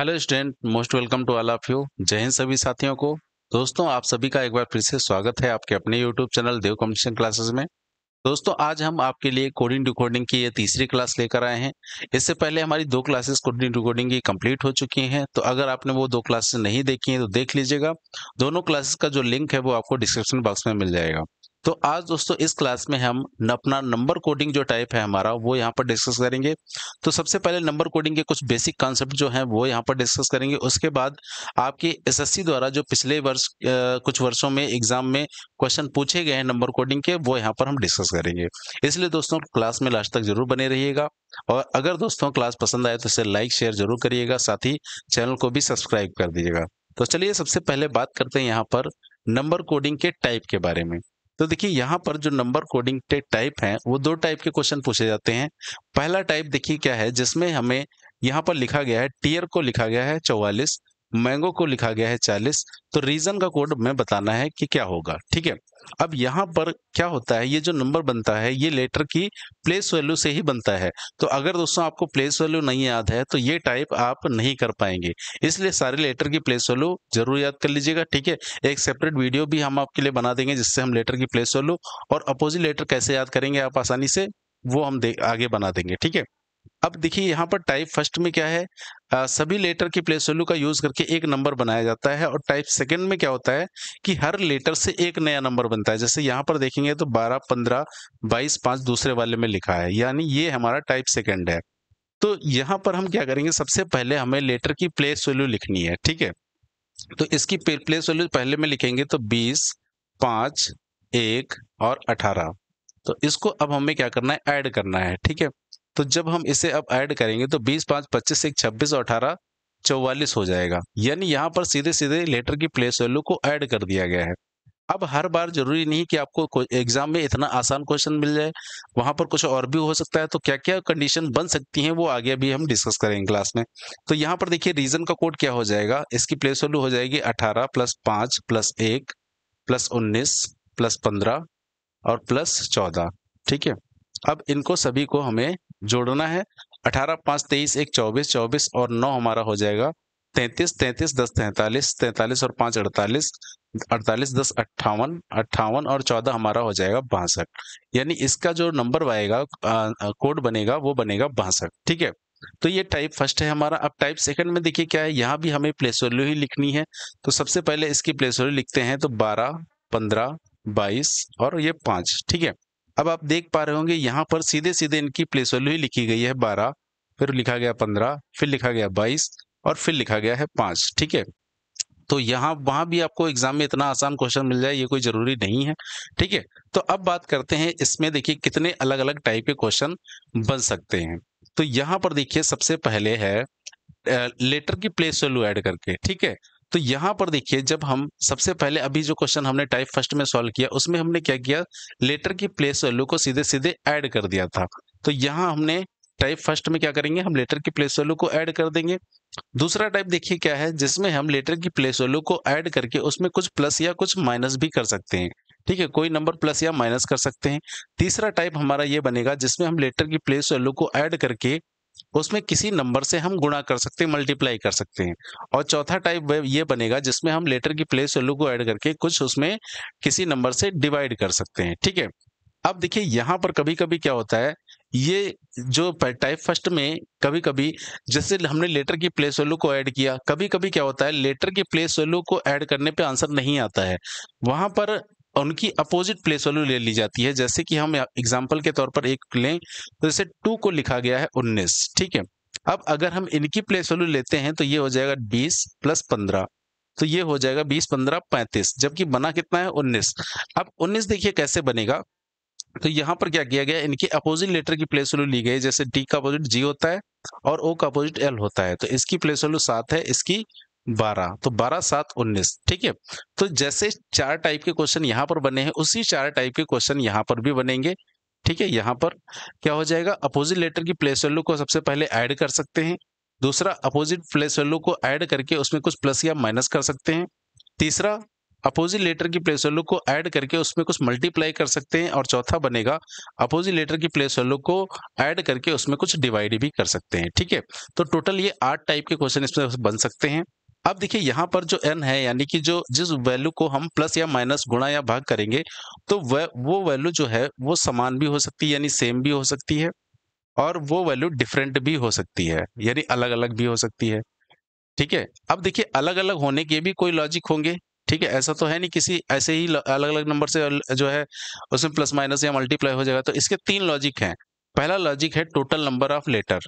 hello student most welcome to all of you जय हिंद सभी साथियों को दोस्तों आप सभी का एक बार फिर से स्वागत है आपके अपने YouTube channel Dev competition classes में दोस्तों आज हम आपके लिए कोडिंग रिकॉर्डिंग की ये तीसरी क्लास लेकर आए हैं इससे पहले हमारी दो क्लासेस कोडिंग रिकॉर्डिंग की कंप्लीट हो चुकी हैं तो अगर आपने वो दो क्लासेस नहीं देखी हैं तो देख लीजिएगा दोनों क्लासेस का जो लिंक है वो आपको डिस्क्रिप्शन बॉक्स में मिल जाएगा तो आज दोस्तों इस क्लास में हम अपना नंबर कोडिंग जो टाइप है हमारा वो यहाँ पर डिस्कस करेंगे तो सबसे पहले नंबर कोडिंग के कुछ बेसिक कॉन्सेप्ट जो हैं वो यहाँ पर डिस्कस करेंगे उसके बाद आपके एसएससी द्वारा जो पिछले वर्ष कुछ वर्षों में एग्जाम में क्वेश्चन पूछे गए हैं नंबर कोडिंग के वो यहाँ पर हम डिस्कस करेंगे इसलिए दोस्तों क्लास में लास्ट तक जरूर बने रहिएगा और अगर दोस्तों क्लास पसंद आए तो इसे लाइक शेयर जरूर करिएगा साथ ही चैनल को भी सब्सक्राइब कर दीजिएगा तो चलिए सबसे पहले बात करते हैं यहाँ पर नंबर कोडिंग के टाइप के बारे में तो देखिए यहाँ पर जो नंबर कोडिंग टाइप हैं वो दो टाइप के क्वेश्चन पूछे जाते हैं पहला टाइप देखिए क्या है जिसमें हमें यहाँ पर लिखा गया है टीयर को लिखा गया है चौवालीस मैंगो को लिखा गया है चालीस तो रीजन का कोड में बताना है कि क्या होगा ठीक है अब यहाँ पर क्या होता है ये जो नंबर बनता है ये लेटर की प्लेस वैल्यू से ही बनता है तो अगर दोस्तों आपको प्लेस वैल्यू नहीं याद है तो ये टाइप आप नहीं कर पाएंगे इसलिए सारे लेटर की प्लेस वैल्यू जरूर याद कर लीजिएगा ठीक है एक सेपरेट वीडियो भी हम आपके लिए बना देंगे जिससे हम लेटर की प्लेस वैल्यू और अपोजिट लेटर कैसे याद करेंगे आप आसानी से वो हम आगे बना देंगे ठीक है अब देखिए यहाँ पर टाइप फर्स्ट में क्या है आ, सभी लेटर की प्लेस वैल्यू का यूज करके एक नंबर बनाया जाता है और टाइप सेकंड में क्या होता है कि हर लेटर से एक नया नंबर बनता है जैसे यहाँ पर देखेंगे तो 12, 15, 22, 5 दूसरे वाले में लिखा है यानी ये हमारा टाइप सेकंड है तो यहाँ पर हम क्या करेंगे सबसे पहले हमें लेटर की प्लेस वैल्यू लिखनी है ठीक है तो इसकी प्लेस वैल्यू पहले में लिखेंगे तो बीस पाँच एक और अठारह तो इसको अब हमें क्या करना है ऐड करना है ठीक है तो जब हम इसे अब ऐड करेंगे तो बीस पाँच पच्चीस एक छब्बीस और अठारह चौवालीस हो जाएगा यानी यहाँ पर सीधे सीधे लेटर की प्लेस वैल्यू को ऐड कर दिया गया है अब हर बार जरूरी नहीं कि आपको एग्जाम में इतना आसान क्वेश्चन मिल जाए वहां पर कुछ और भी हो सकता है तो क्या क्या कंडीशन बन सकती हैं वो आगे भी हम डिस्कस करेंगे क्लास में तो यहाँ पर देखिए रीजन का कोड क्या हो जाएगा इसकी प्लेस वैल्यू हो जाएगी अठारह प्लस पांच प्लस एक प्लस उन्नीस प्लस पंद्रह और प्लस चौदह ठीक है अब इनको सभी को हमें जोड़ना है अठारह पाँच तेईस एक चौबीस चौबीस और नौ हमारा हो जाएगा तैंतीस तैंतीस दस तैंतालीस तैंतालीस और पाँच अड़तालीस अड़तालीस दस अट्ठावन अट्ठावन और चौदह हमारा हो जाएगा बासठ यानी इसका जो नंबर आएगा कोड बनेगा वो बनेगा बासठ ठीक है तो ये टाइप फर्स्ट है हमारा अब टाइप सेकंड में देखिए क्या है यहाँ भी हमें प्लेस वैल्यू ही लिखनी है तो सबसे पहले इसकी प्लेस वैल्यू लिखते हैं तो बारह पंद्रह बाईस और ये पांच ठीक है अब आप देख पा रहे होंगे यहाँ पर सीधे सीधे इनकी प्लेस वैल्यू ही लिखी गई है बारह फिर लिखा गया पंद्रह फिर लिखा गया बाईस और फिर लिखा गया है पांच ठीक है तो यहाँ वहां भी आपको एग्जाम में इतना आसान क्वेश्चन मिल जाए ये कोई जरूरी नहीं है ठीक है तो अब बात करते हैं इसमें देखिए कितने अलग अलग टाइप के क्वेश्चन बन सकते हैं तो यहाँ पर देखिए सबसे पहले है लेटर की प्लेस वैल्यू ऐड करके ठीक है तो यहाँ पर देखिए जब हम सबसे पहले अभी जो क्वेश्चन हमने टाइप फर्स्ट में सॉल्व किया उसमें हमने क्या किया लेटर की प्लेस वैल्यू को सीधे सीधे ऐड कर दिया था तो यहाँ हमने टाइप फर्स्ट में क्या करेंगे हम लेटर की प्लेस वैल्यू को ऐड कर देंगे दूसरा टाइप देखिए क्या है जिसमें हम लेटर की प्लेस वैल्यू को ऐड करके उसमें कुछ प्लस या कुछ माइनस भी कर सकते हैं ठीक है कोई नंबर प्लस या माइनस कर सकते हैं तीसरा टाइप हमारा ये बनेगा जिसमें हम लेटर की प्लेस वैल्यू को ऐड करके उसमें किसी नंबर से हम गुणा कर सकते हैं मल्टीप्लाई कर सकते हैं और चौथा टाइप ये बनेगा जिसमें हम लेटर की प्लेस वैल्यू को ऐड करके कुछ उसमें किसी नंबर से डिवाइड कर सकते हैं ठीक है अब देखिए यहाँ पर कभी कभी क्या होता है ये जो टाइप फर्स्ट में कभी कभी जैसे हमने लेटर की प्लेस वैल्यू को ऐड किया कभी कभी क्या होता है लेटर की प्लेस वैल्यू को ऐड करने पे आंसर नहीं आता है वहां पर उनकी अपोजिट प्लेस वैल्यू ले ली जाती है जैसे कि हम एग्जाम्पल के तौर पर एक लें तो जैसे टू को लिखा गया है उन्नीस ठीक है अब अगर हम इनकी प्लेस वैल्यू लेते हैं तो ये हो जाएगा बीस प्लस पंद्रह तो ये हो जाएगा बीस पंद्रह पैंतीस जबकि बना कितना है उन्नीस अब उन्नीस देखिए कैसे बनेगा तो यहाँ पर क्या किया गया इनके अपोजिट लेटर की प्लेस वैल्यू ली गई जैसे डी का अपोजिट जी होता है और ओ का अपोजिट एल होता है तो इसकी प्लेस वैल्यू सात है इसकी बारह तो बारह सात उन्नीस ठीक है तो जैसे चार टाइप के क्वेश्चन यहाँ पर बने हैं उसी चार टाइप के क्वेश्चन यहाँ पर भी बनेंगे ठीक है यहाँ पर क्या हो जाएगा अपोजिट लेटर की प्लेस वैल्यू को सबसे पहले ऐड कर सकते हैं दूसरा अपोजिट प्लेस वैल्यू को ऐड करके उसमें कुछ प्लस या माइनस कर सकते हैं तीसरा अपोजिट लेटर की प्लेस वैल्यू को ऐड करके उसमें कुछ मल्टीप्लाई कर सकते हैं और चौथा बनेगा अपोजिट लेटर की प्लेस वैल्यू को ऐड करके उसमें कुछ डिवाइड भी कर सकते हैं ठीक है तो टोटल ये आठ टाइप के क्वेश्चन इसमें बन सकते हैं अब देखिए यहाँ पर जो एन है यानी कि जो जिस वैल्यू को हम प्लस या माइनस गुणा या भाग करेंगे तो वह वो वैल्यू जो है वो समान भी हो सकती है यानी सेम भी हो सकती है और वो वैल्यू डिफरेंट भी हो सकती है यानी अलग अलग भी हो सकती है ठीक है अब देखिए अलग अलग होने के भी कोई लॉजिक होंगे ठीक है ऐसा तो है नहीं किसी ऐसे ही अलग अलग नंबर से जो है उसमें प्लस माइनस या मल्टीप्लाई हो जाएगा तो इसके तीन लॉजिक हैं पहला लॉजिक है total number of letter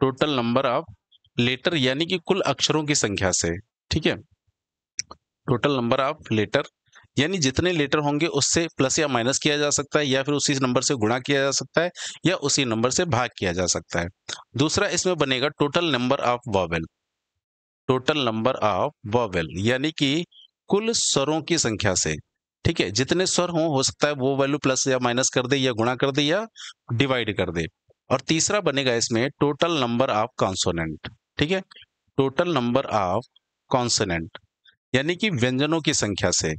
total number of letter यानी कि कुल अक्षरों की संख्या से ठीक है टोटल नंबर ऑफ लेटर यानी जितने लेटर होंगे उससे प्लस या माइनस किया जा सकता है या फिर उसी नंबर से गुणा किया जा सकता है या उसी नंबर से भाग किया जा सकता है दूसरा इसमें बनेगा total number of vowel total number of vowel यानी कि कुल स्वरों की संख्या से ठीक है जितने स्वर हों हो सकता है वो वैल्यू प्लस या माइनस कर दे या गुणा कर दे या डिवाइड कर दे और तीसरा बनेगा इसमें टोटल नंबर ऑफ कॉन्सोनेंट ठीक है टोटल नंबर ऑफ कॉन्सनेंट यानी कि व्यंजनों की संख्या से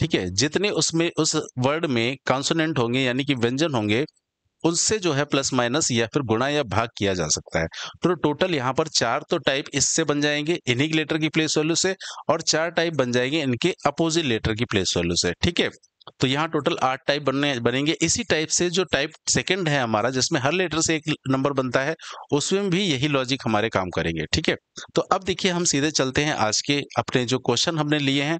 ठीक है जितने उसमें उस वर्ड में कॉन्सोनेंट होंगे यानी कि व्यंजन होंगे उनसे जो है प्लस माइनस या फिर गुणा या भाग किया जा सकता है तो टोटल यहां पर चार तो टाइप इससे बन जाएंगे इन्हीं लेटर की प्लेस वैल्यू से और चार टाइप बन जाएंगे इनके अपोजिट लेटर की प्लेस वैल्यू से ठीक है तो यहाँ टोटल आठ टाइप बनने बनेंगे इसी टाइप से जो टाइप सेकंड है हमारा जिसमें हर लेटर से एक नंबर बनता है उसमें भी यही लॉजिक हमारे काम करेंगे ठीक है तो अब देखिए हम सीधे चलते हैं आज के अपने जो क्वेश्चन हमने लिए हैं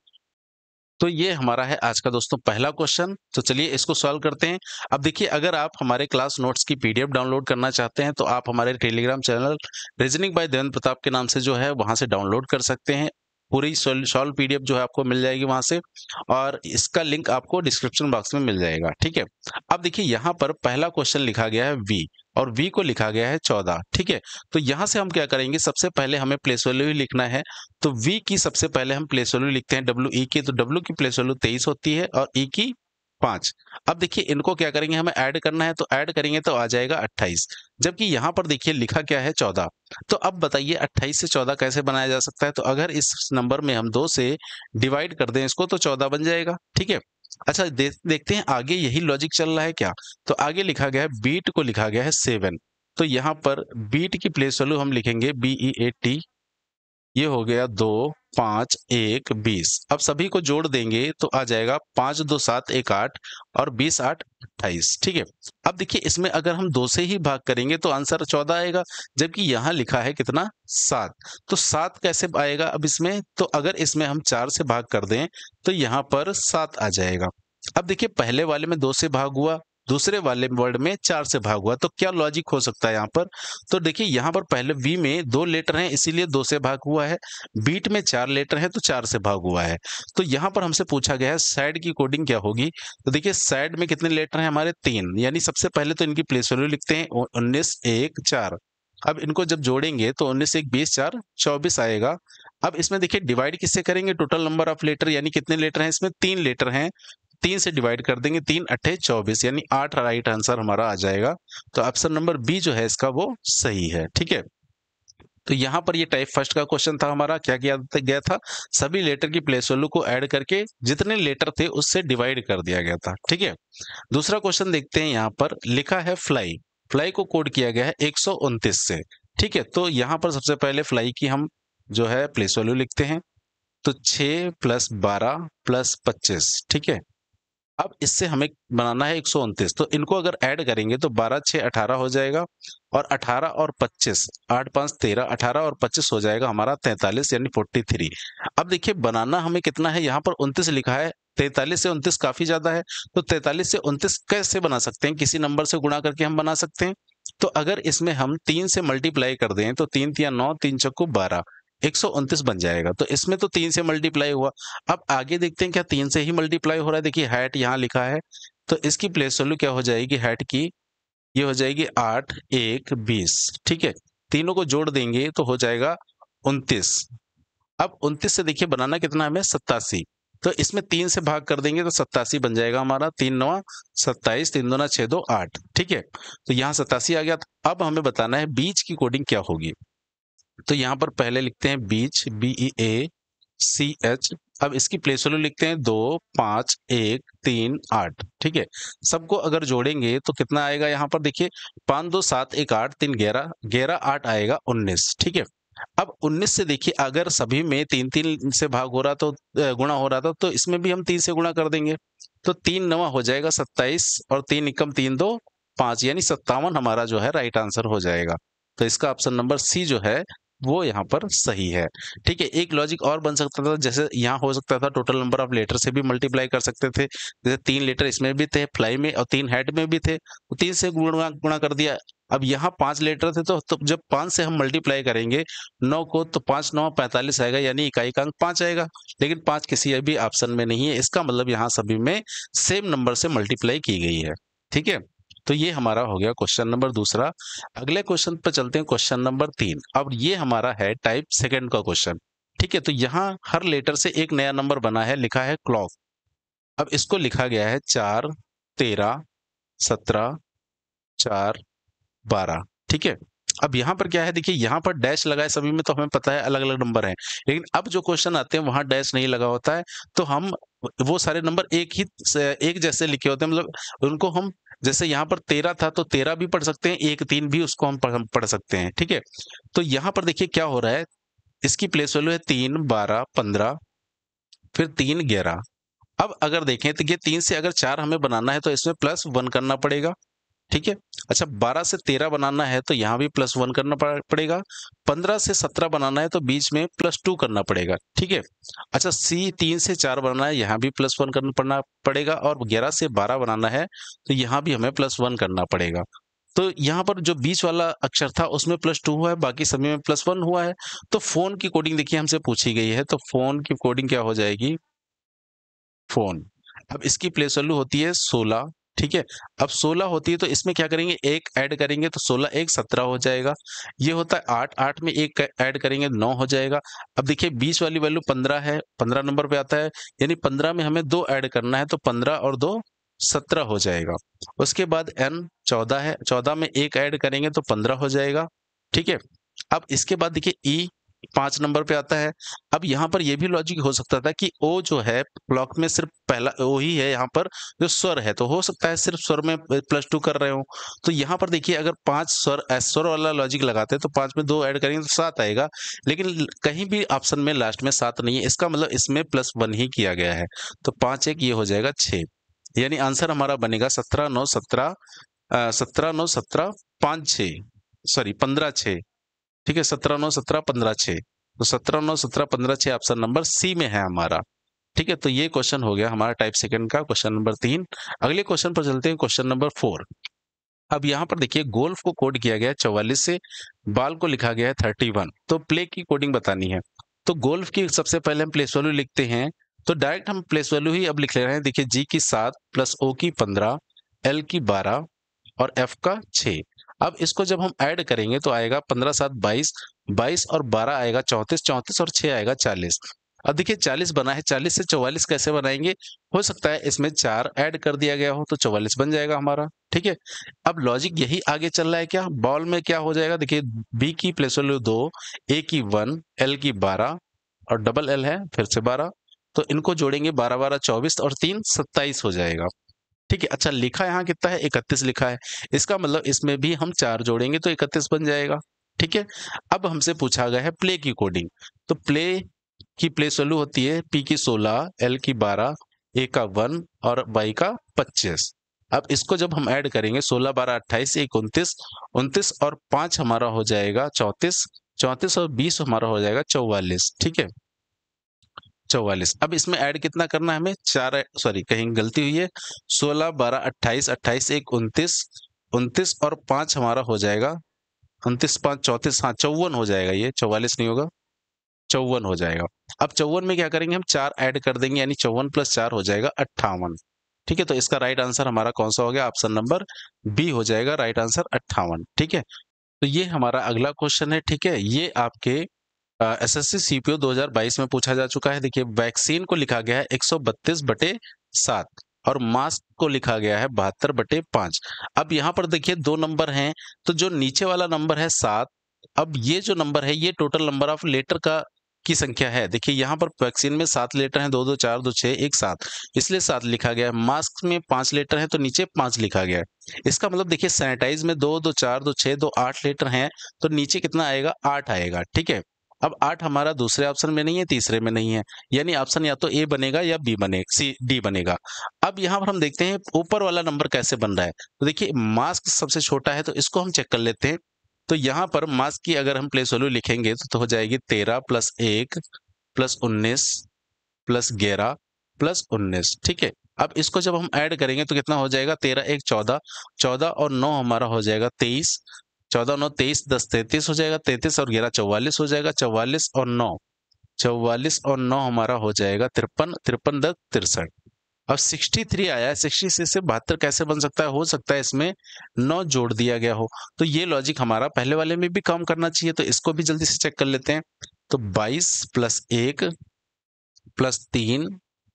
तो ये हमारा है आज का दोस्तों पहला क्वेश्चन तो चलिए इसको सॉल्व करते हैं अब देखिए अगर आप हमारे क्लास नोट्स की पीडीएफ डाउनलोड करना चाहते हैं तो आप हमारे Telegram channel reasoning by Devendra Pratap के नाम से जो है वहां से डाउनलोड कर सकते हैं पूरी सॉल्व पीडीएफ जो है आपको मिल जाएगी वहां से और इसका लिंक आपको डिस्क्रिप्शन बॉक्स में मिल जाएगा ठीक है अब देखिए यहाँ पर पहला क्वेश्चन लिखा गया है वी और वी को लिखा गया है चौदह ठीक है तो यहाँ से हम क्या करेंगे सबसे पहले हमें प्लेस वैल्यू लिखना है तो वी की सबसे पहले हम प्लेस वैल्यू लिखते हैं डब्ल्यू ई e की तो डब्ल्यू की प्लेस वैल्यू तेईस होती है और ई e की पांच अब देखिए इनको क्या करेंगे हमें ऐड करना है तो ऐड करेंगे तो आ जाएगा अट्ठाईस जबकि यहाँ पर देखिए लिखा क्या है चौदह तो अब बताइए अट्ठाईस से चौदह कैसे बनाया जा सकता है तो अगर इस नंबर में हम दो से डिवाइड कर दें इसको तो चौदह बन जाएगा ठीक है अच्छा दे, देखते हैं आगे यही लॉजिक चल रहा है क्या तो आगे लिखा गया है बीट को लिखा गया है सेवन तो यहाँ पर बीट की प्लेस वैल्यू हम लिखेंगे बी ई ए टी ये हो गया दो पांच एक बीस अब सभी को जोड़ देंगे तो आ जाएगा पांच दो सात एक आठ और बीस आठ अट्ठाईस ठीक है अब देखिए इसमें अगर हम दो से ही भाग करेंगे तो आंसर चौदह आएगा जबकि यहाँ लिखा है कितना सात तो सात कैसे आएगा अब इसमें तो अगर इसमें हम चार से भाग कर दें तो यहाँ पर सात आ जाएगा अब देखिए पहले वाले में दो से भाग हुआ दूसरे वाले वर्ड में चार से भाग हुआ तो क्या लॉजिक हो सकता है यहाँ पर तो देखिए यहाँ पर पहले वी में दो लेटर हैं इसीलिए दो से भाग हुआ है बीट में चार लेटर हैं तो चार से भाग हुआ है तो यहाँ पर हमसे पूछा गया है साइड की कोडिंग क्या होगी तो देखिए साइड में कितने लेटर हैं हमारे तीन यानी सबसे पहले तो इनकी प्लेस वैल्यू लिखते हैं उन्नीस एक चार अब इनको जब जोड़ेंगे तो उन्नीस एक बीस चार चौबीस आएगा अब इसमें देखिए डिवाइड किससे करेंगे टोटल नंबर ऑफ लेटर यानी कितने लेटर हैं इसमें तीन लेटर हैं तीन से डिवाइड कर देंगे तीन अट्ठे चौबीस यानी आठ राइट आंसर हमारा आ जाएगा तो ऑप्शन नंबर बी जो है इसका वो सही है ठीक है तो यहाँ पर ये टाइप फर्स्ट का क्वेश्चन था हमारा क्या किया गया था सभी लेटर की प्लेस वैल्यू को ऐड करके जितने लेटर थे उससे डिवाइड कर दिया गया था ठीक है दूसरा क्वेश्चन देखते हैं यहाँ पर लिखा है फ्लाई फ्लाई को कोड किया गया है एक से ठीक है तो यहाँ पर सबसे पहले फ्लाई की हम जो है प्लेस वैल्यू लिखते हैं तो छ प्लस बारह प्लस पच्चीस ठीक है अब इससे हमें बनाना है एक तो इनको अगर ऐड करेंगे तो बारह छः अठारह हो जाएगा और अठारह और पच्चीस आठ पाँच तेरह अठारह और पच्चीस हो जाएगा हमारा तैतालीस यानी फोर्टी थ्री अब देखिए बनाना हमें कितना है यहाँ पर उनतीस लिखा है तैतालीस से उनतीस काफ़ी ज़्यादा है तो तैतालीस से उनतीस कैसे बना सकते हैं किसी नंबर से गुणा करके हम बना सकते हैं तो अगर इसमें हम तीन से मल्टीप्लाई कर दें तो तीन या नौ तीन चक्को बारह एक बन जाएगा तो इसमें तो तीन से मल्टीप्लाई हुआ अब आगे देखते हैं क्या तीन से ही मल्टीप्लाई हो रहा है देखिए हैट यहाँ लिखा है तो इसकी प्लेस वैल्यू क्या हो जाएगी हैट की ये हो जाएगी आठ एक बीस ठीक है तीनों को जोड़ देंगे तो हो जाएगा उनतीस अब उनतीस से देखिए बनाना कितना हमें सत्तासी तो इसमें तीन से भाग कर देंगे तो सत्तासी बन जाएगा हमारा तीन नौ सत्ताईस तीन दोना छह दो आठ ठीक है तो यहाँ सत्तासी आ गया तो अब हमें बताना है बीच की कोडिंग क्या होगी तो यहाँ पर पहले लिखते हैं बीच बी ई ए सी एच अब इसकी प्लेस वैल्यू लिखते हैं दो पांच एक तीन आठ ठीक है सबको अगर जोड़ेंगे तो कितना आएगा यहाँ पर देखिए पांच दो सात एक आठ तीन ग्यारह ग्यारह आठ आएगा उन्नीस ठीक है अब 19 से देखिए अगर सभी में तीन तीन से भाग हो रहा तो गुणा हो रहा था तो इसमें भी हम तीन से गुणा कर देंगे तो तीन नवा हो जाएगा सत्ताईस और तीन एकम तीन दो पांच यानी सत्तावन हमारा जो है राइट आंसर हो जाएगा तो इसका ऑप्शन नंबर सी जो है वो यहाँ पर सही है ठीक है एक लॉजिक और बन सकता था जैसे यहाँ हो सकता था टोटल नंबर ऑफ लेटर से भी मल्टीप्लाई कर सकते थे जैसे तीन लेटर इसमें भी थे फ्लाई में और तीन हेड में भी थे तो तीन से गुणा गुणा कर दिया अब यहाँ पांच लेटर थे तो, तो जब पांच से हम मल्टीप्लाई करेंगे नौ को तो पांच नौ पैंतालीस आएगा यानी इकाई का अंक पांच आएगा लेकिन पांच किसी भी ऑप्शन में नहीं है इसका मतलब यहाँ सभी में सेम नंबर से मल्टीप्लाई की गई है ठीक है तो ये हमारा हो गया क्वेश्चन नंबर दूसरा अगले क्वेश्चन पर चलते हैं क्वेश्चन नंबर तीन अब ये हमारा है टाइप सेकेंड का क्वेश्चन ठीक है तो यहाँ हर लेटर से एक नया नंबर बना है लिखा है क्लॉक अब इसको लिखा गया है चार तेरह सत्रह चार बारह ठीक है अब यहाँ पर क्या है देखिए यहाँ पर डैश लगा सभी में तो हमें पता है अलग अलग नंबर हैं लेकिन अब जो क्वेश्चन आते हैं वहां डैश नहीं लगा होता है तो हम वो सारे नंबर एक ही एक जैसे लिखे होते हैं मतलब उनको हम जैसे यहां पर तेरह था तो तेरह भी पढ़ सकते हैं एक तीन भी उसको हम पढ़ सकते हैं ठीक है तो यहां पर देखिए क्या हो रहा है इसकी प्लेस वैल्यू है तीन बारह पंद्रह फिर तीन ग्यारह अब अगर देखें तो ये तीन से अगर चार हमें बनाना है तो इसमें प्लस वन करना पड़ेगा ठीक है अच्छा 12 से 13 बनाना है तो यहाँ भी प्लस वन करना पड़ेगा 15 से 17 बनाना है तो बीच में प्लस टू करना पड़ेगा ठीक है अच्छा सी तीन से चार बनाना है यहाँ भी प्लस वन करना पड़ना पड़ेगा और 11 से 12 बनाना है तो यहाँ भी हमें प्लस वन करना पड़ेगा तो यहाँ पर जो बीच वाला अक्षर था उसमें प्लस टू हुआ है बाकी सभी में प्लस वन हुआ है तो फोन की कोडिंग देखिए हमसे पूछी गई है तो फोन की कोडिंग क्या हो जाएगी फोन अब इसकी प्लेस वैल्यू होती है सोलह ठीक है अब सोलह होती है तो इसमें क्या करेंगे एक ऐड करेंगे तो सोलह एक सत्रह हो जाएगा ये होता है आठ आठ में एक ऐड करेंगे तो नौ हो जाएगा अब देखिए बीस वाली वैल्यू पंद्रह है पंद्रह नंबर पे आता है यानी पंद्रह में हमें दो ऐड करना है तो पंद्रह और दो सत्रह हो जाएगा उसके बाद एन चौदह है चौदह में एक ऐड करेंगे तो पंद्रह हो जाएगा ठीक है अब इसके बाद देखिए ई e पांच नंबर पे आता है अब यहाँ पर यह भी लॉजिक हो सकता था कि ओ जो है ब्लॉक में सिर्फ पहला ओ ही है यहाँ पर जो स्वर है तो हो सकता है सिर्फ स्वर में प्लस टू कर रहे हो तो यहाँ पर देखिए अगर पांच स्वर स्वर वाला लॉजिक लगाते हैं तो पांच में दो ऐड करेंगे तो सात आएगा लेकिन कहीं भी ऑप्शन में लास्ट में सात नहीं है इसका मतलब इसमें प्लस वन ही किया गया है तो पांच एक ये हो जाएगा छ यानी आंसर हमारा बनेगा सत्रह नौ सत्रह सत्रह नौ सत्रह पाँच छ सॉरी पंद्रह छ ठीक है सत्रह नौ सत्रह पंद्रह छः तो सत्रह नौ सत्रह पंद्रह छः ऑप्शन नंबर सी में है हमारा ठीक है तो ये क्वेश्चन हो गया हमारा टाइप सेकंड का क्वेश्चन नंबर तीन अगले क्वेश्चन पर चलते हैं क्वेश्चन नंबर फोर अब यहाँ पर देखिए गोल्फ को कोड किया गया है चौवालीस से बाल को लिखा गया है थर्टी वन तो प्ले की कोडिंग बतानी है तो गोल्फ की सबसे पहले हम प्लेस वैल्यू लिखते हैं तो डायरेक्ट हम प्लेस वैल्यू ही अब लिख ले रहे हैं देखिए जी की सात प्लस ओ की पंद्रह एल की बारह और एफ का छः अब इसको जब हम ऐड करेंगे तो आएगा पंद्रह सात बाईस बाईस और बारह आएगा चौंतीस चौंतीस और छह आएगा चालीस अब देखिए चालीस बना है चालीस से चौवालीस कैसे बनाएंगे हो सकता है इसमें चार ऐड कर दिया गया हो तो चौवालीस बन जाएगा हमारा ठीक है अब लॉजिक यही आगे चल रहा है क्या बॉल में क्या हो जाएगा देखिए बी की प्लेस वैल्यू दो ए की वन एल की बारह और डबल एल है फिर से बारह तो इनको जोड़ेंगे बारह बारह चौबीस और तीन सत्ताईस हो जाएगा ठीक है अच्छा लिखा यहाँ कितना है इकतीस लिखा है इसका मतलब इसमें भी हम चार जोड़ेंगे तो इकतीस बन जाएगा ठीक है अब हमसे पूछा गया है प्ले की कोडिंग तो प्ले की प्लेस वैल्यू होती है पी की सोलह एल की बारह ए का वन और वाई का पच्चीस अब इसको जब हम ऐड करेंगे सोलह बारह अट्ठाईस एक उनतीस उनतीस और पांच हमारा हो जाएगा चौंतीस चौंतीस और बीस हमारा हो जाएगा चौवालीस ठीक है चौवालीस अब इसमें ऐड कितना करना है हमें चार सॉरी कहीं गलती हुई है सोलह बारह अट्ठाईस अट्ठाईस एक उनतीस उनतीस और पांच हमारा हो जाएगा उनतीस पांच चौतीस हाँ चौवन हो जाएगा ये चौवालीस नहीं होगा चौवन हो जाएगा अब चौवन में क्या करेंगे हम चार ऐड कर देंगे यानी चौवन प्लस चार हो जाएगा अट्ठावन ठीक है तो इसका राइट आंसर हमारा कौन सा हो गया ऑप्शन नंबर बी हो जाएगा राइट आंसर अट्ठावन ठीक है तो ये हमारा अगला क्वेश्चन है ठीक है ये आपके एस एस सी सीपीओ बाईस में पूछा जा चुका है देखिए वैक्सीन को लिखा गया है बत्तीस बटे सात और मास्क को लिखा गया है बहत्तर बटे पांच अब यहाँ पर देखिए दो नंबर हैं तो जो नीचे वाला नंबर है सात अब ये जो नंबर है ये टोटल नंबर ऑफ लेटर का की संख्या है देखिए यहाँ पर वैक्सीन में सात लेटर हैं दो दो चार दो छह एक सात इसलिए सात लिखा गया है मास्क में पांच लेटर हैं तो नीचे पांच लिखा गया है इसका मतलब देखिए सैनिटाइज में दो दो चार दो छह दो आठ लेटर हैं तो नीचे कितना आएगा आठ आएगा ठीक है अब आठ हमारा दूसरे ऑप्शन में नहीं है तीसरे में नहीं है यानी ऑप्शन या तो ए बनेगा या बी बने सी डी बनेगा अब यहाँ पर हम देखते हैं ऊपर वाला नंबर कैसे बन रहा है तो देखिए मास्क सबसे छोटा है तो इसको हम चेक कर लेते हैं तो यहाँ पर मास्क की अगर हम प्लेस वैल्यू लिखेंगे तो, तो हो जाएगी तेरह प्लस एक प्लस उन्नीस प्लस ग्यारह प्लस उन्नीस ठीक है अब इसको जब हम ऐड करेंगे तो कितना हो जाएगा तेरह एक चौदह चौदह और नौ हमारा हो जाएगा तेईस चौदह नौ तेईस दस तैतीस हो जाएगा तैतीस और ग्यारह चौवालीस हो जाएगा चौवालीस और नौ चौवालीस और नौ हमारा हो जाएगा तिरपन तिरपन दस तिरसठ अब 63 आया है 60 से से बहत्तर कैसे बन सकता है हो सकता है इसमें नौ जोड़ दिया गया हो तो ये लॉजिक हमारा पहले वाले में भी काम करना चाहिए तो इसको भी जल्दी से चेक कर लेते हैं तो 22 प्लस एक प्लस तीन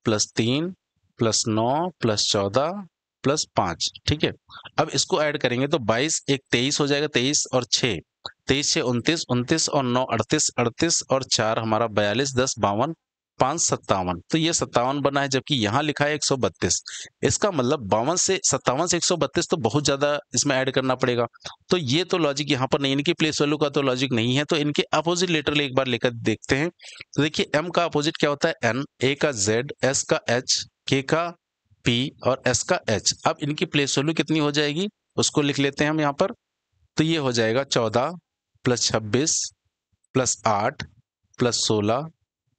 प्लस तीन प्लस नौ प्लस चौदह प्लस पांच ठीक है अब इसको ऐड करेंगे तो बाईस एक तेईस हो जाएगा तेईस और छ तेईस छः उनतीस उनतीस और नौ अड़तीस अड़तीस और चार हमारा बयालीस दस बावन पाँच सत्तावन तो ये सत्तावन बना है जबकि यहाँ लिखा है एक सौ बत्तीस इसका मतलब बावन से सत्तावन से एक सौ बत्तीस तो बहुत ज़्यादा इसमें ऐड करना पड़ेगा तो ये तो लॉजिक यहाँ पर नहीं इनकी प्लेस वैल्यू का तो लॉजिक नहीं है तो इनके अपोजिट लेटर एक बार लेकर देखते हैं तो देखिए एम का अपोजिट क्या होता है एन ए का जेड एस का एच के का पी और एस का एच अब इनकी प्लेस वैल्यू कितनी हो जाएगी उसको लिख लेते हैं हम यहाँ पर तो ये हो जाएगा चौदह प्लस छब्बीस प्लस आठ प्लस सोलह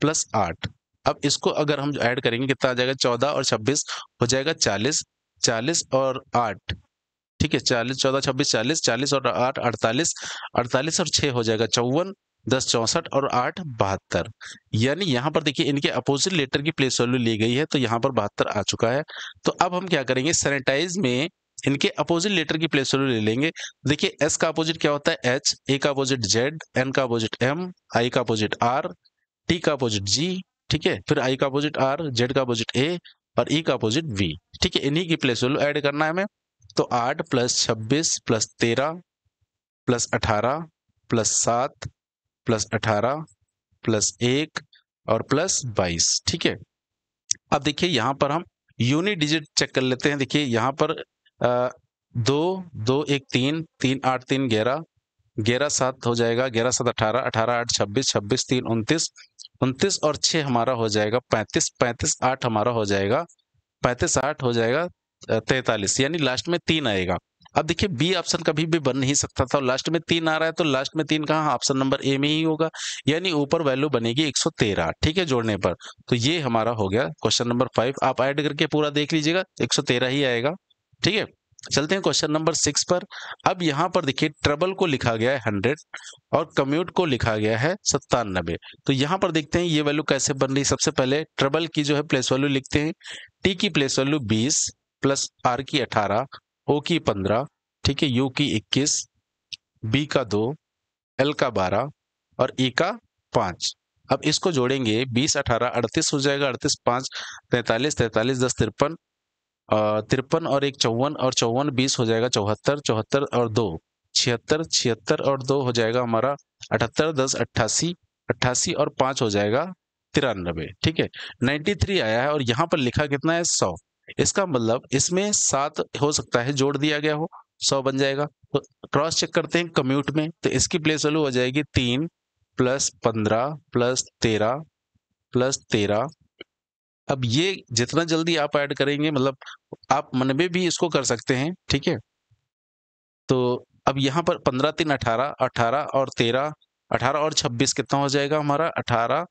प्लस आठ अब इसको अगर हम ऐड करेंगे कितना आ जाएगा चौदह और छब्बीस हो जाएगा चालीस चालीस और आठ ठीक है चालीस चौदह छब्बीस चालीस चालीस और आठ अड़तालीस अड़तालीस और छः हो जाएगा चौवन दस चौसठ और आठ बहत्तर यानी यहाँ पर देखिए इनके अपोजिट लेटर की प्लेस वैल्यू ली गई है तो यहाँ पर बहत्तर आ चुका है तो अब हम क्या करेंगे सैनिटाइज में इनके अपोजिट लेटर की प्लेस वैल्यू ले लेंगे देखिए एस का अपोजिट क्या होता है एच ए का अपोजिट जेड एन का अपोजिट एम आई का अपोजिट आर टी का अपोजिट जी ठीक है फिर आई का अपोजिट आर जेड का अपोजिट ए और ई e का अपोजिट वी ठीक है इन्हीं की प्लेस वैल्यू एड करना है हमें तो आठ प्लस छब्बीस प्लस तेरह प्लस अठारह प्लस सात प्लस अठारह प्लस एक और प्लस बाईस ठीक है अब देखिए यहाँ पर हम यूनिट डिजिट चेक कर लेते हैं देखिए यहाँ पर आ, दो दो एक तीन तीन आठ तीन ग्यारह ग्यारह सात हो जाएगा ग्यारह सात अठारह अठारह आठ छब्बीस छब्बीस तीन उनतीस उनतीस और छह हमारा हो जाएगा पैंतीस पैंतीस आठ हमारा हो जाएगा पैंतीस आठ हो जाएगा तैतालीस यानी लास्ट में तीन आएगा अब देखिए बी ऑप्शन कभी भी बन नहीं सकता था लास्ट में तीन आ रहा है तो लास्ट में तीन कहा ऑप्शन नंबर ए में ही होगा यानी ऊपर वैल्यू बनेगी 113 ठीक है जोड़ने पर तो ये हमारा हो गया क्वेश्चन नंबर फाइव आप ऐड करके पूरा देख लीजिएगा 113 ही आएगा ठीक है चलते हैं क्वेश्चन नंबर सिक्स पर अब यहाँ पर देखिए ट्रबल को लिखा गया है हंड्रेड और कम्यूट को लिखा गया है सत्तानबे तो यहाँ पर देखते हैं ये वैल्यू कैसे बन रही है सबसे पहले ट्रबल की जो है प्लेस वैल्यू लिखते हैं टी की प्लेस वैल्यू बीस प्लस आर की अठारह ओ की पंद्रह ठीक है यू की इक्कीस बी का दो एल का बारह और ई e का पांच अब इसको जोड़ेंगे बीस अठारह अड़तीस हो जाएगा अड़तीस पांच तैतालीस तैतालीस दस तिरपन तिरपन और एक चौवन और चौवन बीस हो जाएगा चौहत्तर चौहत्तर और दो छिहत्तर छिहत्तर और दो हो जाएगा हमारा अठहत्तर दस अट्ठासी अट्ठासी और पांच हो जाएगा तिरानबे ठीक है नाइन्टी थ्री आया है और यहाँ पर लिखा कितना है सौ इसका मतलब इसमें सात हो सकता है जोड़ दिया गया हो सौ बन जाएगा तो क्रॉस चेक करते हैं कम्यूट में तो इसकी प्लेस वैल्यू हो जाएगी तीन प्लस पंद्रह प्लस तेरह प्लस तेरह अब ये जितना जल्दी आप ऐड करेंगे मतलब आप मन में भी इसको कर सकते हैं ठीक है तो अब यहाँ पर पंद्रह तीन अठारह अठारह और तेरह अठारह और छब्बीस कितना हो जाएगा हमारा अठारह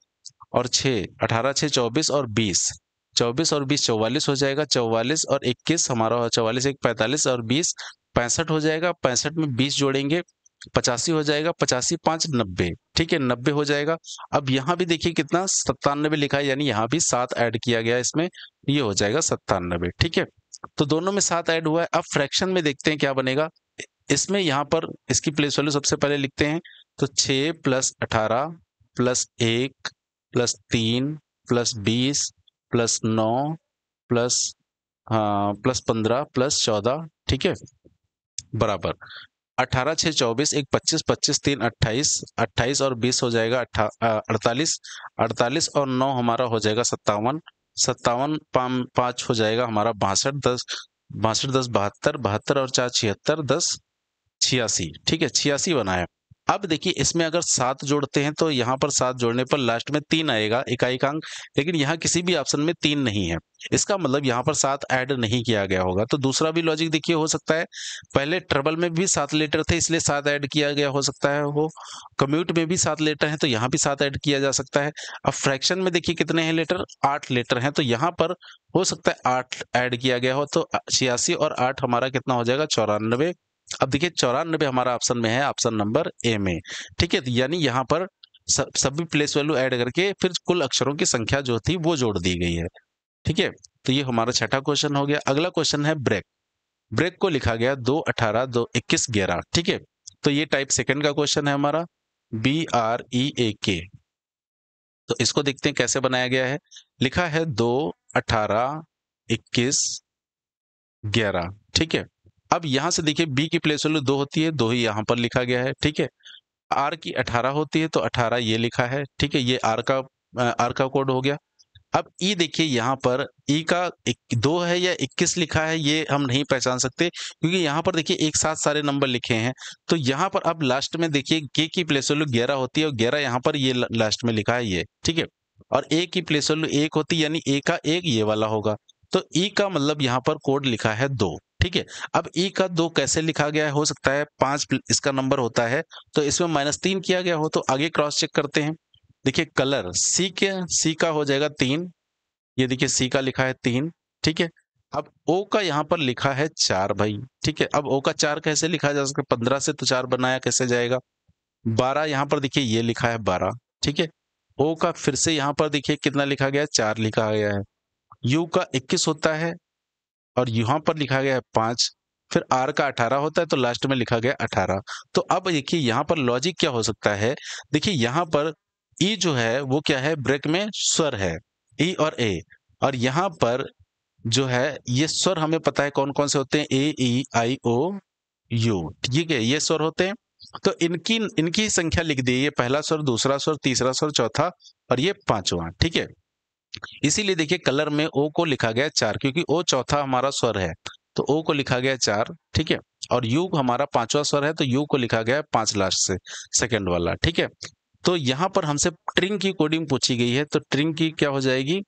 और छः अठारह छः चौबीस और बीस चौबीस और बीस चौवालीस हो जाएगा चौवालीस और इक्कीस हमारा चौवालीस एक पैंतालीस और बीस पैंसठ हो जाएगा पैंसठ में बीस जोड़ेंगे पचासी हो जाएगा पचासी पांच नब्बे ठीक है नब्बे हो जाएगा अब यहाँ भी देखिए कितना सत्तानबे लिखा है यानी यहाँ भी सात ऐड किया गया इसमें ये हो जाएगा सत्तानबे ठीक है तो दोनों में सात ऐड हुआ है अब फ्रैक्शन में देखते हैं क्या बनेगा इसमें यहाँ पर इसकी प्लेस वैल्यू सबसे पहले लिखते हैं तो छः प्लस अठारह प्लस एक प्लस तीन प्लस बीस प्लस नौ प्लस हाँ प्लस पंद्रह प्लस चौदह ठीक है बराबर अठारह छः चौबीस एक पच्चीस पच्चीस तीन अट्ठाईस अट्ठाईस और बीस हो जाएगा अट्ठा अड़तालीस अड़तालीस और नौ हमारा हो जाएगा सत्तावन सत्तावन पाँच हो जाएगा हमारा बासठ दस बासठ दस बहत्तर बहत्तर और चार छिहत्तर दस छियासी ठीक है छियासी बनाया अब देखिए इसमें अगर सात जोड़ते हैं तो यहाँ पर सात जोड़ने पर लास्ट में तीन आएगा इकाई का अंक लेकिन यहाँ किसी भी ऑप्शन में तीन नहीं है इसका मतलब यहाँ पर सात ऐड नहीं किया गया होगा तो दूसरा भी लॉजिक देखिए हो सकता है पहले ट्रबल में भी सात लेटर थे इसलिए सात ऐड किया गया हो सकता है वो कम्यूट में भी सात लेटर है तो यहाँ भी सात ऐड किया जा सकता है अब फ्रैक्शन में देखिए कितने हैं लेटर आठ लेटर हैं तो यहाँ पर हो सकता है आठ ऐड किया गया हो तो छियासी और आठ हमारा कितना हो जाएगा चौरानवे अब देखिए चौरानबे हमारा ऑप्शन में है ऑप्शन नंबर ए में ठीक है यानी यहाँ पर सभी प्लेस वैल्यू ऐड करके फिर कुल अक्षरों की संख्या जो थी वो जोड़ दी गई है ठीक है तो ये हमारा छठा क्वेश्चन हो गया अगला क्वेश्चन है ब्रेक ब्रेक को लिखा गया दो अठारह दो इक्कीस ग्यारह ठीक है तो ये टाइप सेकंड का क्वेश्चन है हमारा बी आर ई ए के तो इसको देखते हैं कैसे बनाया गया है लिखा है दो अठारह इक्कीस ग्यारह ठीक है अब यहां से देखिए बी की प्लेस वैल्यू दो होती है दो ही यहाँ पर लिखा गया है ठीक है आर की अठारह होती है तो अठारह ये लिखा है ठीक है ये आर का आर का कोड हो गया अब ई e देखिए यहाँ पर ई e का एक, दो है या इक्कीस लिखा है ये हम नहीं पहचान सकते क्योंकि यहाँ पर देखिए एक साथ सारे नंबर लिखे हैं तो यहाँ पर अब लास्ट में देखिए के की प्लेस वैल्यू ग्यारह होती है और ग्यारह यहाँ पर ये लास्ट में लिखा है ये ठीक है और ए की प्लेस वैल्यू एक होती है यानी ए का एक ये वाला होगा तो ई e का मतलब यहाँ पर कोड लिखा है दो ठीक है अब ई e का दो कैसे लिखा गया है हो सकता है पांच इसका नंबर होता है तो इसमें माइनस तीन किया गया हो तो आगे क्रॉस चेक करते हैं देखिए कलर सी के सी का हो जाएगा तीन ये देखिए सी का लिखा है तीन ठीक है अब ओ का यहाँ पर लिखा है चार भाई ठीक है अब ओ का चार कैसे लिखा जा सकता है पंद्रह से तो चार बनाया कैसे जाएगा बारह यहाँ पर देखिए ये लिखा है बारह ठीक है ओ का फिर से यहाँ पर देखिए कितना लिखा गया है चार लिखा गया है यू का इक्कीस होता है और यहाँ पर लिखा गया है पांच फिर आर का अठारह होता है तो लास्ट में लिखा गया अठारह तो अब देखिए यहाँ पर लॉजिक क्या हो सकता है देखिए यहाँ पर ई e जो है वो क्या है ब्रेक में स्वर है ई e और ए और यहाँ पर जो है ये स्वर हमें पता है कौन कौन से होते हैं ए ई आई ओ यू ठीक है ये स्वर होते हैं तो इनकी इनकी संख्या लिख दी ये पहला स्वर दूसरा स्वर तीसरा स्वर चौथा और ये पांचवा ठीक है इसीलिए देखिए कलर में ओ को लिखा गया चार क्योंकि ओ चौथा हमारा स्वर है तो ओ को लिखा गया चार ठीक है और यू हमारा पांचवा स्वर है तो यू को लिखा गया पांच लास्ट से सेकेंड वाला ठीक है तो यहां पर हमसे ट्रिंग की कोडिंग पूछी गई है तो ट्रिंग की क्या हो जाएगी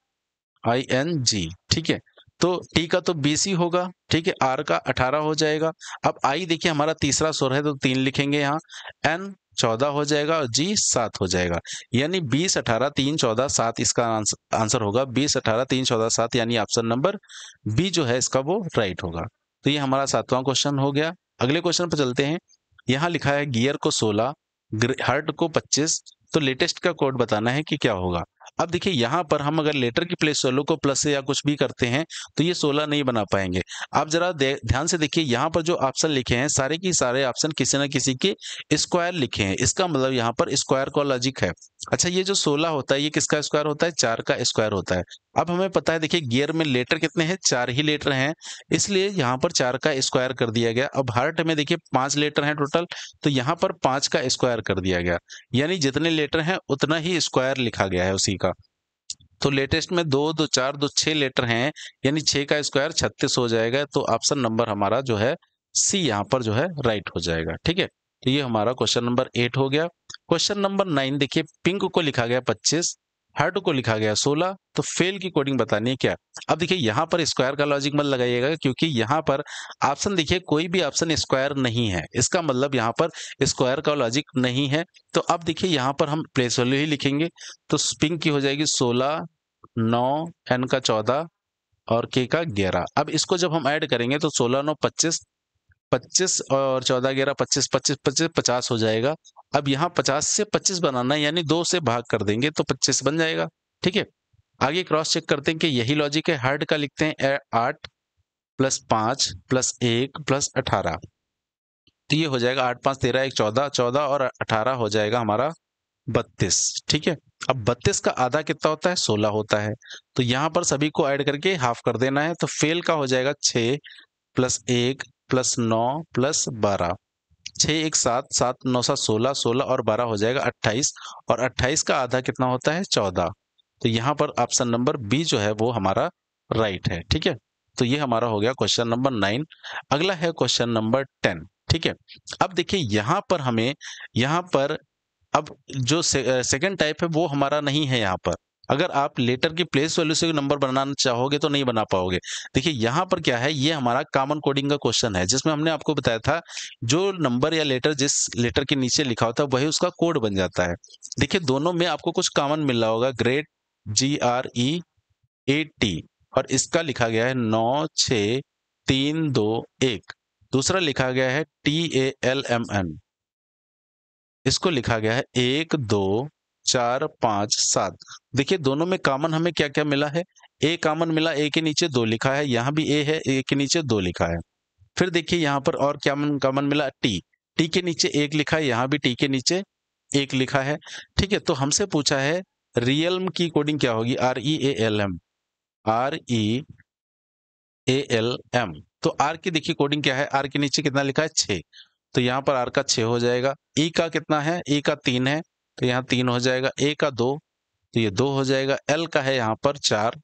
आई एन जी ठीक है तो टी का तो सी होगा ठीक है आर का अठारह हो जाएगा अब आई देखिए हमारा तीसरा स्वर है तो तीन लिखेंगे यहाँ एन चौदह हो जाएगा और जी सात हो जाएगा यानी बीस अठारह तीन चौदह सात इसका आंसर होगा बीस अठारह तीन चौदह सात यानी ऑप्शन नंबर बी जो है इसका वो राइट होगा तो ये हमारा सातवां क्वेश्चन हो गया अगले क्वेश्चन पर चलते हैं यहाँ लिखा है गियर को सोलह हर्ट को पच्चीस तो लेटेस्ट का कोड बताना है कि क्या होगा अब देखिए यहाँ पर हम अगर लेटर की प्लेस सोलह को प्लस से या कुछ भी करते हैं तो ये सोलह नहीं बना पाएंगे आप जरा ध्यान से देखिए यहाँ पर जो ऑप्शन लिखे हैं सारे के सारे ऑप्शन किसी ना किसी के स्क्वायर लिखे हैं इसका मतलब यहाँ पर स्क्वायर का लॉजिक है अच्छा ये जो सोलह होता है ये किसका स्क्वायर होता है चार का स्क्वायर होता है अब हमें पता है देखिए गियर में लेटर कितने हैं चार ही लेटर हैं इसलिए यहाँ पर चार का स्क्वायर कर दिया गया अब हार्ट में देखिए पांच लेटर हैं टोटल तो यहाँ पर पांच का स्क्वायर कर दिया गया यानी जितने लेटर हैं उतना ही स्क्वायर लिखा गया है उसी का तो लेटेस्ट में दो दो चार दो छः लेटर हैं यानी छः का स्क्वायर छत्तीस हो जाएगा तो ऑप्शन नंबर हमारा जो है सी यहाँ पर जो है राइट हो जाएगा ठीक है तो ये हमारा क्वेश्चन नंबर एट हो गया क्वेश्चन नंबर नाइन देखिए पिंक को लिखा गया पच्चीस हर्ट को लिखा गया सोलह तो फेल की कोडिंग बतानी है क्या अब देखिए यहाँ पर स्क्वायर का लॉजिक मत लगाइएगा क्योंकि यहाँ पर ऑप्शन देखिए कोई भी ऑप्शन स्क्वायर नहीं है इसका मतलब यहाँ पर स्क्वायर का लॉजिक नहीं है तो अब देखिए यहाँ पर हम प्लेस वैल्यू ही लिखेंगे तो पिंक की हो जाएगी सोलह नौ एन का चौदह और के का ग्यारह अब इसको जब हम ऐड करेंगे तो सोलह नौ पच्चीस पच्चीस और चौदह ग्यारह पच्चीस पच्चीस पच्चीस पचास हो जाएगा अब यहाँ पचास से पच्चीस बनाना यानी दो से भाग कर देंगे तो पच्चीस बन जाएगा ठीक है आगे क्रॉस चेक करते हैं कि यही लॉजिक है हर्ड का लिखते हैं आठ प्लस पांच प्लस एक प्लस अठारह तो ये हो जाएगा आठ पांच तेरह एक चौदह चौदह और अठारह हो जाएगा हमारा बत्तीस ठीक है अब बत्तीस का आधा कितना होता है सोलह होता है तो यहाँ पर सभी को ऐड करके हाफ कर देना है तो फेल का हो जाएगा छ प्लस एक प्लस नौ प्लस बारह छः एक सात सात नौ सात सोलह सोलह और बारह हो जाएगा अट्ठाईस और अट्ठाईस का आधा कितना होता है चौदह तो यहाँ पर ऑप्शन नंबर बी जो है वो हमारा राइट है ठीक है तो ये हमारा हो गया क्वेश्चन नंबर नाइन अगला है क्वेश्चन नंबर टेन ठीक है अब देखिए यहाँ पर हमें यहाँ पर अब जो से, सेकेंड टाइप है वो हमारा नहीं है यहाँ पर अगर आप लेटर की प्लेस वैल्यू से नंबर बनाना चाहोगे तो नहीं बना पाओगे देखिए यहाँ पर क्या है ये हमारा कॉमन कोडिंग का क्वेश्चन है जिसमें हमने आपको बताया था जो नंबर या लेटर जिस लेटर के नीचे लिखा होता है वही उसका कोड बन जाता है देखिए दोनों में आपको कुछ कॉमन मिल रहा होगा great G R E A T और इसका लिखा गया है नौ छ तीन दो एक दूसरा लिखा गया है T A L M N इसको लिखा गया है एक दो चार पांच सात देखिए दोनों में कॉमन हमें क्या क्या मिला है ए कॉमन मिला ए के नीचे दो लिखा है यहाँ भी ए है ए के नीचे दो लिखा है फिर देखिए यहाँ पर और क्या कॉमन मिला टी टी के नीचे एक लिखा है यहाँ भी टी के नीचे एक लिखा है ठीक है तो हमसे पूछा है रियलम की कोडिंग क्या होगी R E A L M R E A L M तो आर की देखिए कोडिंग क्या है आर के नीचे कितना लिखा है छे तो यहाँ पर आर का छ हो जाएगा ई e का कितना है ई e का तीन है तो यहाँ तीन हो जाएगा ए का दो तो ये दो हो जाएगा एल का है यहाँ पर चार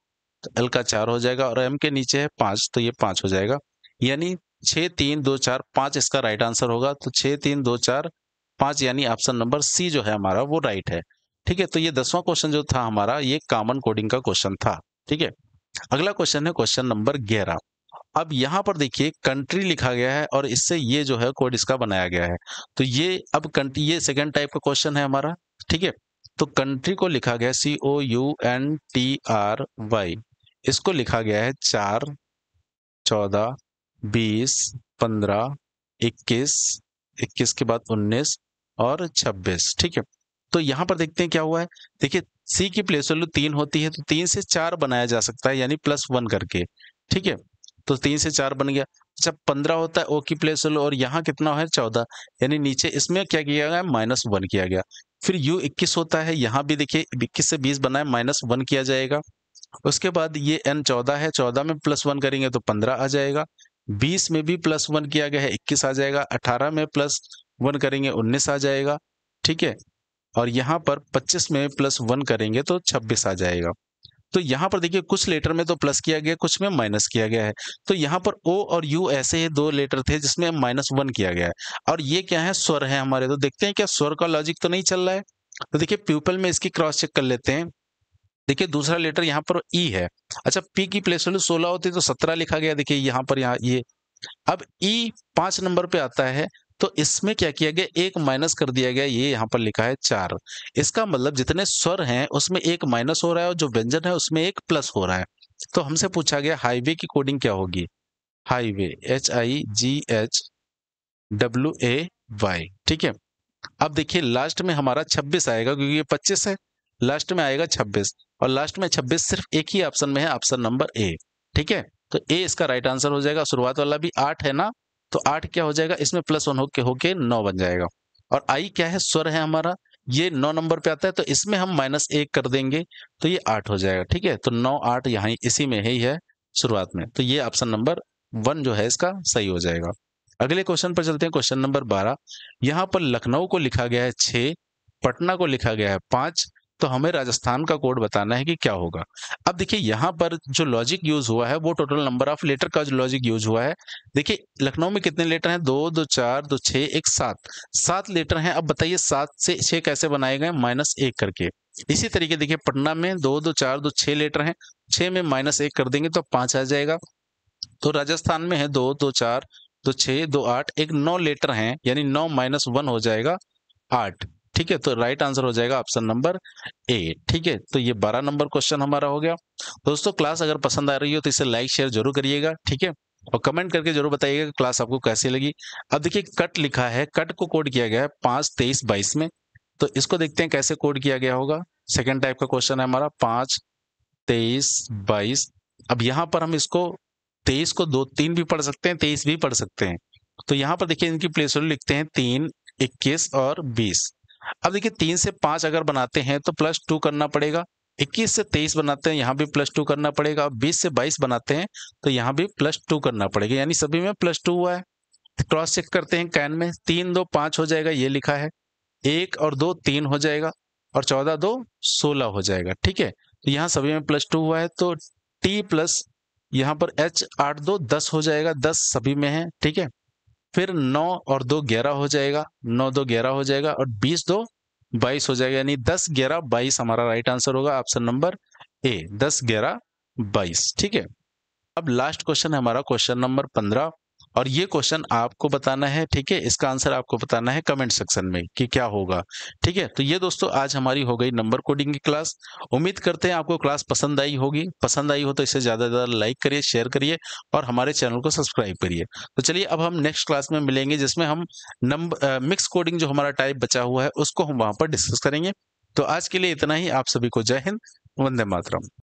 तो एल का चार हो जाएगा और एम के नीचे है पांच तो ये पांच हो जाएगा यानी छ तीन दो चार पांच इसका राइट आंसर होगा तो छ तीन दो चार पाँच यानी ऑप्शन नंबर सी जो है हमारा वो राइट है ठीक है तो ये दसवां क्वेश्चन जो था हमारा ये कॉमन कोडिंग का क्वेश्चन था ठीक है अगला क्वेश्चन है क्वेश्चन नंबर ग्यारह अब यहां पर देखिए कंट्री लिखा गया है और इससे ये जो है कोड इसका बनाया गया है तो ये अब कंट्री ये सेकेंड टाइप का क्वेश्चन है हमारा ठीक है तो कंट्री को लिखा गया C O U N T R Y इसको लिखा गया है चार चौदह बीस पंद्रह इक्कीस इक्कीस के बाद उन्नीस और छब्बीस ठीक है तो यहां पर देखते हैं क्या हुआ है देखिए सी की प्लेस वैल्यू तीन होती है तो तीन से चार बनाया जा सकता है यानी प्लस वन करके ठीक है तो तीन से चार बन गया जब पंद्रह होता है ओ की प्लेस और यहाँ कितना है चौदह यानी नीचे इसमें क्या किया गया माइनस वन किया गया फिर यू इक्कीस होता है यहाँ भी देखिए इक्कीस से बीस बनाए माइनस वन किया जाएगा उसके बाद ये एन चौदह है चौदह में प्लस वन करेंगे तो पंद्रह आ जाएगा बीस में भी प्लस वन किया गया है इक्कीस आ जाएगा अठारह में प्लस वन करेंगे उन्नीस आ जाएगा ठीक है और यहाँ पर पच्चीस में प्लस वन करेंगे तो छब्बीस आ जाएगा तो यहाँ पर देखिए कुछ लेटर में तो प्लस किया गया कुछ में माइनस किया गया है तो यहाँ पर ओ और यू ऐसे ही दो लेटर थे जिसमें माइनस वन किया गया है और ये क्या है स्वर है हमारे तो देखते हैं क्या स्वर का लॉजिक तो नहीं चल रहा है तो देखिए प्यूपल में इसकी क्रॉस चेक कर लेते हैं देखिए दूसरा लेटर यहाँ पर ई e है अच्छा पी की प्लेस वैल्यू सोलह होती तो सत्रह लिखा गया देखिए यहाँ पर यहाँ ये अब ई e पांच नंबर पे आता है तो इसमें क्या किया गया एक माइनस कर दिया गया ये यहाँ पर लिखा है चार इसका मतलब जितने स्वर हैं उसमें एक माइनस हो रहा है और जो व्यंजन है उसमें एक प्लस हो रहा है तो हमसे पूछा गया हाईवे की कोडिंग क्या होगी highway H I G H W A Y ठीक है अब देखिए लास्ट में हमारा छब्बीस आएगा क्योंकि ये पच्चीस है लास्ट में आएगा छब्बीस और लास्ट में छब्बीस सिर्फ एक ही ऑप्शन में है ऑप्शन नंबर ए ठीक है तो ए इसका राइट आंसर हो जाएगा शुरुआत वाला भी आठ है ना तो आठ क्या हो जाएगा इसमें प्लस वन होके होके नौ बन जाएगा और आई क्या है स्वर है हमारा ये नौ नंबर पे आता है तो इसमें हम माइनस एक कर देंगे तो ये आठ हो जाएगा ठीक है तो नौ आठ यहाँ इसी में ही है शुरुआत में तो ये ऑप्शन नंबर वन जो है इसका सही हो जाएगा अगले क्वेश्चन पर चलते हैं क्वेश्चन नंबर बारह यहाँ पर लखनऊ को लिखा गया है छ पटना को लिखा गया है पांच तो हमें राजस्थान का कोड बताना है कि क्या होगा अब देखिए यहाँ पर जो लॉजिक यूज हुआ है वो टोटल नंबर ऑफ लेटर का जो लॉजिक यूज हुआ है देखिए लखनऊ में कितने लेटर हैं दो दो चार दो छः एक सात सात लेटर हैं अब बताइए सात से छः कैसे बनाए गए माइनस एक करके इसी तरीके देखिए पटना में दो दो चार दो छः लेटर हैं छः में माइनस एक कर देंगे तो पाँच आ जाएगा तो राजस्थान में है दो दो चार दो छः दो आठ एक नौ लेटर हैं यानी नौ माइनस वन हो जाएगा आठ ठीक है तो राइट आंसर हो जाएगा ऑप्शन नंबर ए ठीक है तो ये बारह नंबर क्वेश्चन हमारा हो गया दोस्तों क्लास अगर पसंद आ रही हो तो इसे लाइक शेयर जरूर करिएगा ठीक है और कमेंट करके जरूर बताइएगा कि क्लास आपको कैसी लगी अब देखिए कट लिखा है कट को कोड किया गया है पांच तेईस बाईस में तो इसको देखते हैं कैसे कोड किया गया होगा सेकेंड टाइप का क्वेश्चन है हमारा पांच तेईस बाईस अब यहाँ पर हम इसको तेईस को दो तीन भी पढ़ सकते हैं तेईस भी पढ़ सकते हैं तो यहाँ पर देखिए इनकी प्लेस लिखते हैं तीन इक्कीस और बीस अब देखिए तीन से पांच अगर बनाते हैं तो प्लस टू करना पड़ेगा इक्कीस से तेईस बनाते हैं यहाँ भी प्लस टू करना पड़ेगा बीस से बाईस बनाते हैं तो यहाँ भी प्लस टू करना पड़ेगा यानी सभी में प्लस टू हुआ है क्रॉस चेक करते हैं कैन में तीन दो पांच हो जाएगा ये लिखा है एक और दो तीन हो जाएगा और चौदह दो सोलह हो जाएगा ठीक है तो यहाँ सभी में प्लस टू हुआ है तो टी प्लस यहाँ पर एच आठ दो दस हो जाएगा दस सभी में है ठीक है फिर नौ और दो ग्यारह हो जाएगा नौ दो ग्यारह हो जाएगा और बीस दो बाईस हो जाएगा यानी दस ग्यारह बाईस हमारा राइट आंसर होगा ऑप्शन नंबर ए दस ग्यारह बाईस ठीक है अब लास्ट क्वेश्चन है हमारा क्वेश्चन नंबर पंद्रह और ये क्वेश्चन आपको बताना है ठीक है इसका आंसर आपको बताना है कमेंट सेक्शन में कि क्या होगा ठीक है तो ये दोस्तों आज हमारी हो गई नंबर कोडिंग की क्लास उम्मीद करते हैं आपको क्लास पसंद आई होगी पसंद आई हो तो इसे ज़्यादा से ज़्यादा लाइक करिए शेयर करिए और हमारे चैनल को सब्सक्राइब करिए तो चलिए अब हम नेक्स्ट क्लास में मिलेंगे जिसमें हम नंबर मिक्स कोडिंग जो हमारा टाइप बचा हुआ है उसको हम वहां पर डिस्कस करेंगे तो आज के लिए इतना ही आप सभी को जय हिंद वंदे मातरम